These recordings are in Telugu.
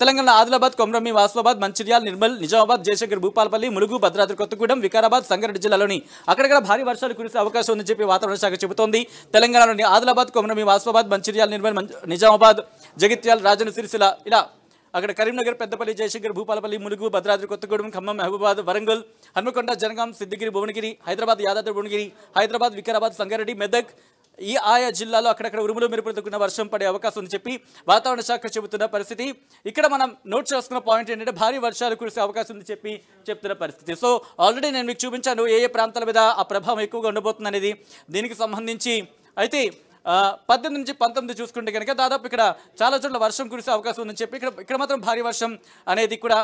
తెలంగాణ ఆదిలాబాద్ కొమరమ్మి వాస్వాబాద్ మంచిర్యాల నిర్మల్ నిజామాబాద్ జయశంకర్ భూపాలపల్లి ములుగు భద్రాద్రి కొత్తగూడెం వికారాబాద్ సంగారెడ్డి జిల్లాలోని అక్కడక్కడ భారీ వర్షాలు కురిసే అవకాశం ఉందని చెప్పి వాతావరణ శాఖ చెబుతోంది తెలంగాణలోని ఆదిలాబాద్ కొమరమ్మి వాస్వాబాద్ మంచిర్యాల నిర్మల్ నిజామాబాద్ జగిత్యాల రాజన్న సిరిసిల ఇలా అక్కడ కరీంనగర్ పెద్దపల్లి జయశంకర్ భూపాలపల్లి ములుగు భద్రాద్రి కొత్తగూడెం ఖమ్మం మహబూబాద్ వరంగల్ హన్మకొండ జనగాం సిద్దిగిరి భువనగిరి హైదరాబాద్ యాదాద్రి భువనగిరి హైదరాబాద్ వికారాబాద్ సంగారెడ్డి మెదక్ ఈ ఆయా జిల్లాలో అక్కడక్కడ ఉరుములు మెరుపులు వర్షం పడే అవకాశం ఉందని చెప్పి వాతావరణ శాఖ చెబుతున్న పరిస్థితి ఇక్కడ మనం నోట్ చేసుకున్న పాయింట్ ఏంటంటే భారీ వర్షాలు కురిసే అవకాశం ఉందని చెప్పి చెప్తున్న పరిస్థితి సో ఆల్రెడీ నేను మీకు చూపించాను ఏ ఏ ప్రాంతాల మీద ఆ ప్రభావం ఎక్కువగా ఉండబోతుంది అనేది దీనికి సంబంధించి అయితే పద్దెనిమిది నుంచి పంతొమ్మిది చూసుకుంటే కనుక దాదాపు ఇక్కడ చాలా చోట్ల వర్షం కురిసే అవకాశం ఉందని చెప్పి ఇక్కడ ఇక్కడ మాత్రం భారీ వర్షం అనేది కూడా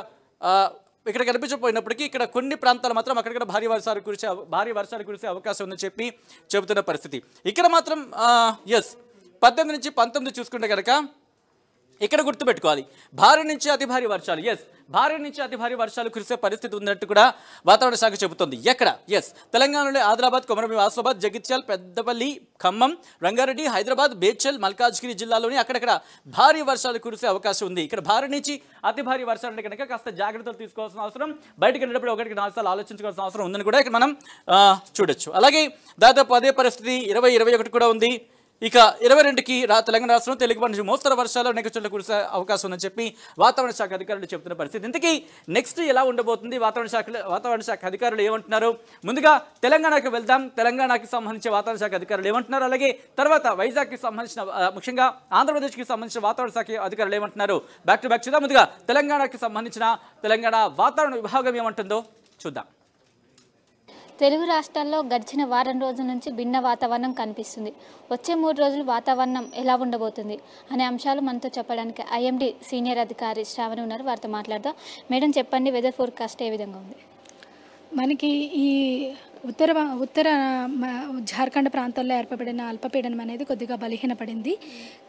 ఇక్కడ కనిపించకపోయినప్పటికీ ఇక్కడ కొన్ని ప్రాంతాలు మాత్రం అక్కడక్కడ భారీ వర్షాలు కురిసే భారీ వర్షాలు కురిసే అవకాశం ఉందని చెప్పి చెబుతున్న పరిస్థితి ఇక్కడ మాత్రం ఎస్ పద్దెనిమిది నుంచి పంతొమ్మిది చూసుకుంటే కనుక ఇక్కడ గుర్తుపెట్టుకోవాలి భారీ నుంచి అతి భారీ వర్షాలు ఎస్ భారీ నుంచి అతి భారీ వర్షాలు కురిసే పరిస్థితి ఉన్నట్టు కూడా వాతావరణ శాఖ చెబుతోంది ఎక్కడ ఎస్ తెలంగాణలో ఆదిలాబాద్ కొమరభీం ఆసిఫాబాద్ జగిత్యాల్ పెద్దపల్లి ఖమ్మం రంగారెడ్డి హైదరాబాద్ బేచల్ మల్కాజ్గిరి జిల్లాలోని అక్కడక్కడ భారీ వర్షాలు కురిసే అవకాశం ఉంది ఇక్కడ భారీ నుంచి అతి భారీ వర్షాలు అంటే కనుక కాస్త జాగ్రత్తలు తీసుకోవాల్సిన అవసరం బయటకు వెళ్ళినప్పుడు ఒకటికి నాలుగు సార్లు ఆలోచించుకోవాల్సిన అవసరం ఉందని కూడా ఇక్కడ మనం చూడొచ్చు అలాగే దాదాపు అదే పరిస్థితి ఇరవై ఇరవై ఒకటి కూడా ఉంది ఇక ఇరవై రెండుకి తెలంగాణ రాష్ట్రంలో తెలుగు నుంచి మోస్తరు వర్షాలు అనేక చోట్ల కురిసే అవకాశం ఉందని చెప్పి వాతావరణ శాఖ అధికారులు చెబుతున్న పరిస్థితి ఇంతకీ నెక్స్ట్ ఎలా ఉండబోతుంది వాతావరణ శాఖ వాతావరణ శాఖ అధికారులు ఏమంటున్నారు ముందుగా తెలంగాణకు వెళ్దాం తెలంగాణకి సంబంధించి వాతావరణ శాఖ అధికారులు ఏమంటున్నారు అలాగే తర్వాత వైజాగ్కి సంబంధించిన ముఖ్యంగా ఆంధ్రప్రదేశ్కి సంబంధించిన వాతావరణ శాఖ అధికారులు ఏమంటున్నారు బ్యాక్ టు బ్యాక్ చూద్దాం ముందుగా తెలంగాణకి సంబంధించిన తెలంగాణ వాతావరణ విభాగం ఏమంటుందో చూద్దాం తెలుగు రాష్ట్రాల్లో గడిచిన వారం రోజుల నుంచి భిన్న వాతావరణం కనిపిస్తుంది వచ్చే మూడు రోజులు వాతావరణం ఎలా ఉండబోతుంది అనే అంశాలు మనతో చెప్పడానికి ఐఎండి సీనియర్ అధికారి శ్రావణి ఉన్నారు వారితో మాట్లాడదాం మేడం చెప్పండి వెదర్ ఫోర్కాస్ట్ ఏ విధంగా ఉంది మనకి ఈ ఉత్తర ఉత్తర జార్ఖండ్ ప్రాంతాల్లో ఏర్పడిన అల్పపీడనం అనేది కొద్దిగా బలహీనపడింది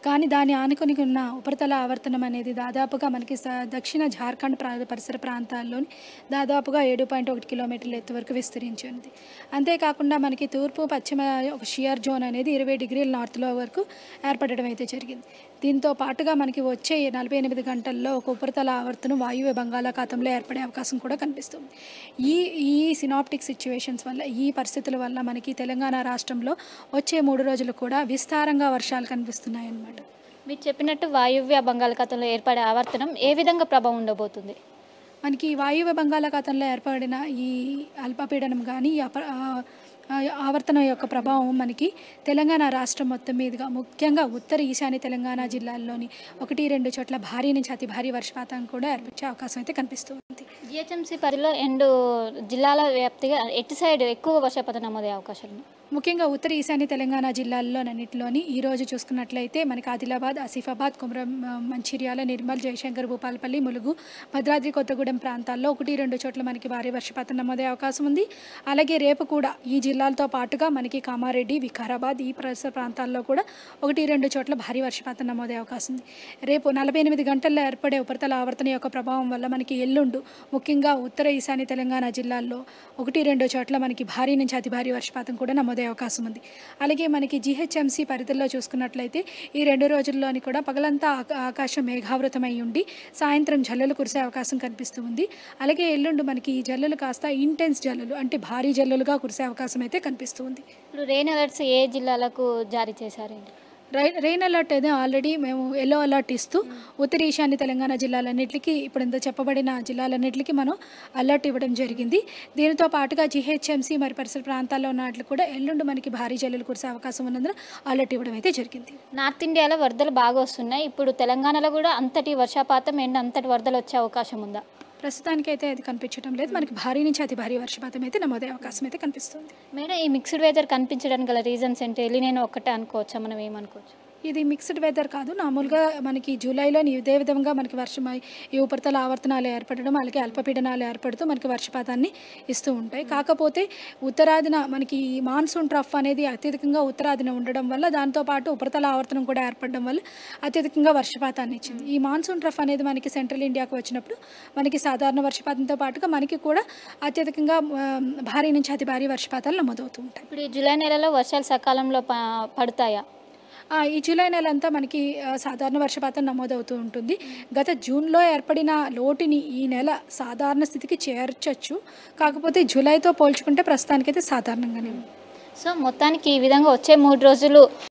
కానీ దాని ఆనుకొని ఉన్న ఉపరితల ఆవర్తనం అనేది దాదాపుగా మనకి దక్షిణ జార్ఖండ్ పరిసర ప్రాంతాల్లోని దాదాపుగా ఏడు పాయింట్ ఒకటి కిలోమీటర్ల ఎత్తు వరకు విస్తరించి ఉంది అంతేకాకుండా మనకి తూర్పు పశ్చిమ ఒక షియర్ జోన్ అనేది ఇరవై డిగ్రీల నార్త్లో వరకు ఏర్పడడం అయితే జరిగింది దీంతో పాటుగా మనకి వచ్చే నలభై ఎనిమిది గంటల్లో ఒక ఉపరితల ఆవర్తనం వాయువ్య బంగాళాఖాతంలో ఏర్పడే అవకాశం కూడా కనిపిస్తుంది ఈ ఈ సినాప్టిక్ సిచ్యువేషన్స్ వల్ల ఈ పరిస్థితుల వల్ల మనకి తెలంగాణ రాష్ట్రంలో వచ్చే మూడు రోజులు కూడా విస్తారంగా వర్షాలు కనిపిస్తున్నాయన్నమాట మీరు చెప్పినట్టు వాయువ్య బంగాళాఖాతంలో ఏర్పడే ఆవర్తనం ఏ విధంగా ప్రభావం ఉండబోతుంది మనకి వాయువ్య బంగాళాఖాతంలో ఏర్పడిన ఈ అల్పపీడనం కానీ ఆవర్తనం యొక్క ప్రభావం మనకి తెలంగాణ రాష్ట్రం మొత్తం మీదుగా ముఖ్యంగా ఉత్తర ఈశాన్య తెలంగాణ జిల్లాల్లోని ఒకటి రెండు చోట్ల భారీ నుంచి అతి భారీ వర్షపాతం కూడా ఏర్పడే అవకాశం అయితే కనిపిస్తుంది జిహెచ్ఎంసీ పరిధిలో రెండు జిల్లాల వ్యాప్తిగా ఎటు సైడ్ ఎక్కువ వర్షపాతం నమోదయ్యే అవకాశాలు ముఖ్యంగా ఉత్తర ఈశాన్య తెలంగాణ జిల్లాల్లోనన్నింటిలోని ఈరోజు చూసుకున్నట్లయితే మనకి ఆదిలాబాద్ ఆసిఫాబాద్ కుమరం మంచిర్యాల నిర్మల్ జయశంకర్ భూపాలపల్లి ములుగు భద్రాద్రి కొత్తగూడెం ప్రాంతాల్లో ఒకటి రెండు చోట్ల మనకి భారీ వర్షపాతం నమోదే అవకాశం ఉంది అలాగే రేపు కూడా ఈ జిల్లాలతో పాటుగా మనకి కామారెడ్డి వికారాబాద్ ఈ పరిసర ప్రాంతాల్లో కూడా ఒకటి రెండు చోట్ల భారీ వర్షపాతం నమోదే అవకాశం ఉంది రేపు నలభై ఎనిమిది గంటల్లో ఏర్పడే ఉపరితల ఆవర్తన యొక్క ప్రభావం వల్ల మనకి ఎల్లుండు ముఖ్యంగా ఉత్తర ఈశాన్య తెలంగాణ జిల్లాల్లో ఒకటి రెండు చోట్ల మనకి భారీ నుంచి అతి భారీ వర్షపాతం కూడా నమోదు నమోదయ్యే అవకాశం ఉంది అలాగే మనకి జీహెచ్ఎంసీ పరిధిలో చూసుకున్నట్లయితే ఈ రెండు రోజుల్లోని కూడా పగలంతా ఆకాశం మేఘావృతమై ఉండి సాయంత్రం జల్లులు కురిసే అవకాశం కనిపిస్తూ ఉంది అలాగే ఎల్లుండి మనకి ఈ జల్లులు కాస్త ఇంటెన్స్ జల్లులు అంటే భారీ జల్లులుగా కురిసే అవకాశం అయితే కనిపిస్తుంది ఇప్పుడు రెయిన్ అలర్ట్స్ ఏ జిల్లాలకు జారీ చేశారండి రెయిన్ అలర్ట్ అయితే ఆల్రెడీ మేము ఎల్లో అలర్ట్ ఇస్తూ ఉత్తర ఈశాన్య తెలంగాణ జిల్లాలన్నింటికి ఇప్పుడు ఇంత చెప్పబడిన జిల్లాలన్నింటికి మనం అలర్ట్ ఇవ్వడం జరిగింది దీనితో పాటుగా జిహెచ్ఎంసీ మరి పరిసర ప్రాంతాల్లో ఉన్న కూడా ఎల్లుండి మనకి భారీ జల్లులు కురిసే అవకాశం ఉన్నందున అలర్ట్ ఇవ్వడం అయితే జరిగింది నార్త్ ఇండియాలో వరదలు బాగా వస్తున్నాయి ఇప్పుడు తెలంగాణలో కూడా అంతటి వర్షపాతం ఎండ అంతటి వరదలు వచ్చే అవకాశం ఉందా ప్రస్తుతానికైతే అది కనిపించడం లేదు మనకి భారీ నుంచి అతి భారీ వర్షపాతం అయితే నమోదే అవకాశం అయితే కనిపిస్తుంది మేడం ఈ మిక్స్డ్ వెదర్ కనిపించడానికి గల రీజన్స్ ఏంటి వెళ్ళి నేను ఒక్కటే అనుకోవచ్చా మనం ఏమనుకోవచ్చు ఇది మిక్స్డ్ వెదర్ కాదు మామూలుగా మనకి జూలైలో ఇదే విధంగా మనకి వర్షం ఈ ఉపరితల ఆవర్తనాలు ఏర్పడడం అలాగే అల్పపీడనాలు ఏర్పడుతూ మనకి వర్షపాతాన్ని ఇస్తూ ఉంటాయి కాకపోతే ఉత్తరాదిన మనకి మాన్సూన్ ట్రఫ్ అనేది అత్యధికంగా ఉత్తరాదిన ఉండడం వల్ల దాంతోపాటు ఉపరితల ఆవర్తనం కూడా ఏర్పడడం వల్ల అత్యధికంగా వర్షపాతాన్ని ఇచ్చింది ఈ మాన్సూన్ ట్రఫ్ అనేది మనకి సెంట్రల్ ఇండియాకు వచ్చినప్పుడు మనకి సాధారణ వర్షపాతంతో పాటుగా మనకి కూడా అత్యధికంగా భారీ నుంచి అతి భారీ వర్షపాతాలు నమోదవుతూ ఉంటాయి ఇప్పుడు జూలై నెలలో వర్షాలు సకాలంలో పడతాయా ఈ జూలై నెల అంతా మనకి సాధారణ వర్షపాతం నమోదవుతూ ఉంటుంది గత జూన్లో ఏర్పడిన లోటుని ఈ నెల సాధారణ స్థితికి చేర్చచ్చు కాకపోతే జూలైతో పోల్చుకుంటే ప్రస్తుతానికైతే సాధారణంగానే ఉంది సో మొత్తానికి ఈ విధంగా వచ్చే మూడు రోజులు